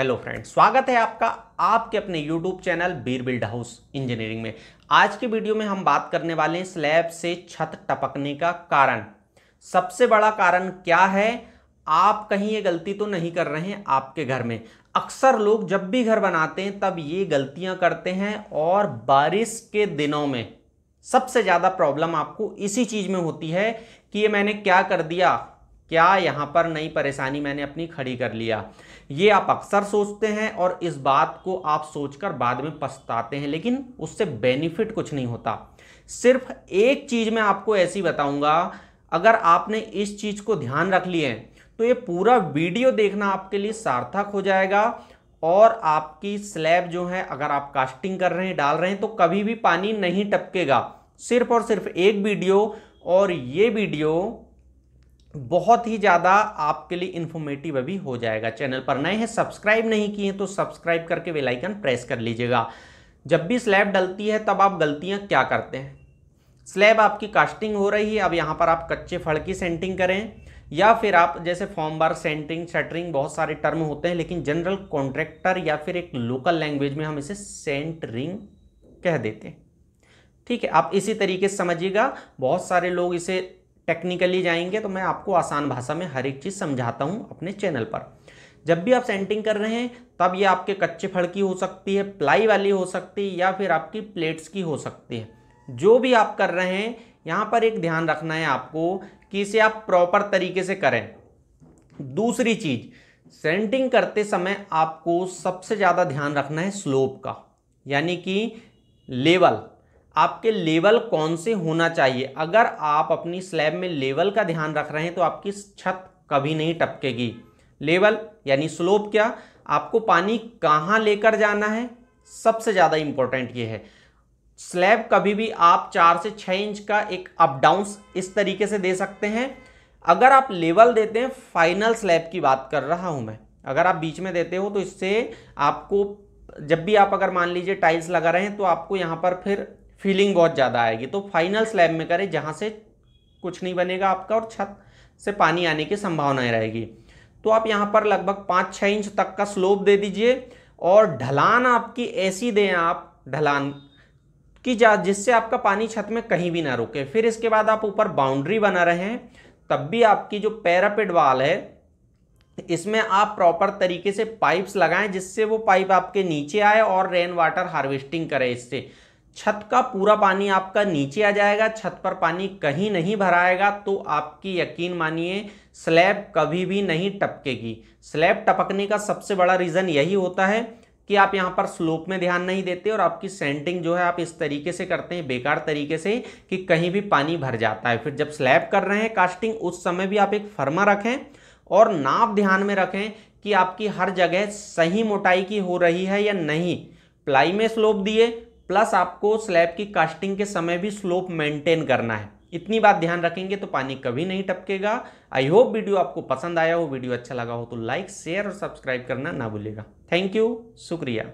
hello friend स्वागत है आपका आपके अपने यूट्यूब चैनल बीर बिल्ड हाउस इंजीनियरिंग में आज के वीडियो में हम बात करने वाले हैं स्लैब से छत टपकने का कारण सबसे बड़ा कारण क्या है आप कहीं ये गलती तो नहीं कर रहे हैं आपके घर में अक्सर लोग जब भी घर बनाते हैं तब ये गलतियां करते हैं और बारिश के दिनों में सबसे ज़्यादा प्रॉब्लम आपको इसी चीज़ में होती है कि ये मैंने क्या कर दिया क्या यहाँ पर नई परेशानी मैंने अपनी खड़ी कर लिया ये आप अक्सर सोचते हैं और इस बात को आप सोचकर बाद में पछताते हैं लेकिन उससे बेनिफिट कुछ नहीं होता सिर्फ एक चीज़ मैं आपको ऐसी बताऊंगा अगर आपने इस चीज़ को ध्यान रख लिए तो ये पूरा वीडियो देखना आपके लिए सार्थक हो जाएगा और आपकी स्लैब जो है अगर आप कास्टिंग कर रहे हैं डाल रहे हैं तो कभी भी पानी नहीं टपकेगा सिर्फ और सिर्फ एक वीडियो और ये वीडियो बहुत ही ज़्यादा आपके लिए इन्फॉर्मेटिव अभी हो जाएगा चैनल पर नए हैं सब्सक्राइब नहीं किए हैं तो सब्सक्राइब करके वे लाइकन प्रेस कर लीजिएगा जब भी स्लैब डलती है तब आप गलतियां क्या करते हैं स्लैब आपकी कास्टिंग हो रही है अब यहाँ पर आप कच्चे फल की सेंटिंग करें या फिर आप जैसे फॉर्म बार सेंटिंग शटरिंग बहुत सारे टर्म होते हैं लेकिन जनरल कॉन्ट्रैक्टर या फिर एक लोकल लैंग्वेज में हम इसे सेंटरिंग कह देते हैं ठीक है आप इसी तरीके से समझिएगा बहुत सारे लोग इसे टेक्निकली जाएंगे तो मैं आपको आसान भाषा में हर एक चीज़ समझाता हूँ अपने चैनल पर जब भी आप सेंटिंग कर रहे हैं तब ये आपके कच्चे फड़ की हो सकती है प्लाई वाली हो सकती है या फिर आपकी प्लेट्स की हो सकती है जो भी आप कर रहे हैं यहाँ पर एक ध्यान रखना है आपको कि इसे आप प्रॉपर तरीके से करें दूसरी चीज़ सेंटिंग करते समय आपको सबसे ज़्यादा ध्यान रखना है स्लोप का यानी कि लेवल आपके लेवल कौन से होना चाहिए अगर आप अपनी स्लैब में लेवल का ध्यान रख रहे हैं तो आपकी छत कभी नहीं टपकेगी लेवल यानी स्लोप क्या आपको पानी कहाँ लेकर जाना है सबसे ज़्यादा इम्पोर्टेंट ये है स्लैब कभी भी आप चार से छः इंच का एक अप डाउंस इस तरीके से दे सकते हैं अगर आप लेवल देते हैं फाइनल स्लैब की बात कर रहा हूँ मैं अगर आप बीच में देते हो तो इससे आपको जब भी आप अगर मान लीजिए टाइल्स लगा रहे हैं तो आपको यहाँ पर फिर फीलिंग बहुत ज़्यादा आएगी तो फाइनल स्लैब में करें जहाँ से कुछ नहीं बनेगा आपका और छत से पानी आने की संभावनाएं रहेगी तो आप यहाँ पर लगभग पाँच छः इंच तक का स्लोप दे दीजिए और ढलान आपकी ऐसी दें आप ढलान की जा जिससे आपका पानी छत में कहीं भी ना रुके फिर इसके बाद आप ऊपर बाउंड्री बना रहे हैं तब भी आपकी जो पैरापिड वाल है इसमें आप प्रॉपर तरीके से पाइप्स लगाएं जिससे वो पाइप आपके नीचे आए और रेन वाटर हार्वेस्टिंग करें इससे छत का पूरा पानी आपका नीचे आ जाएगा छत पर पानी कहीं नहीं भराएगा तो आपकी यकीन मानिए स्लैब कभी भी नहीं टपकेगी स्लैब टपकने का सबसे बड़ा रीज़न यही होता है कि आप यहाँ पर स्लोप में ध्यान नहीं देते और आपकी सेंटिंग जो है आप इस तरीके से करते हैं बेकार तरीके से कि कहीं भी पानी भर जाता है फिर जब स्लैब कर रहे हैं कास्टिंग उस समय भी आप एक फर्मा रखें और नाप ध्यान में रखें कि आपकी हर जगह सही मोटाई की हो रही है या नहीं प्लाई में स्लोप दिए प्लस आपको स्लैब की कास्टिंग के समय भी स्लोप मेंटेन करना है इतनी बात ध्यान रखेंगे तो पानी कभी नहीं टपकेगा आई होप वीडियो आपको पसंद आया हो वीडियो अच्छा लगा हो तो लाइक शेयर और सब्सक्राइब करना ना भूलेगा थैंक यू शुक्रिया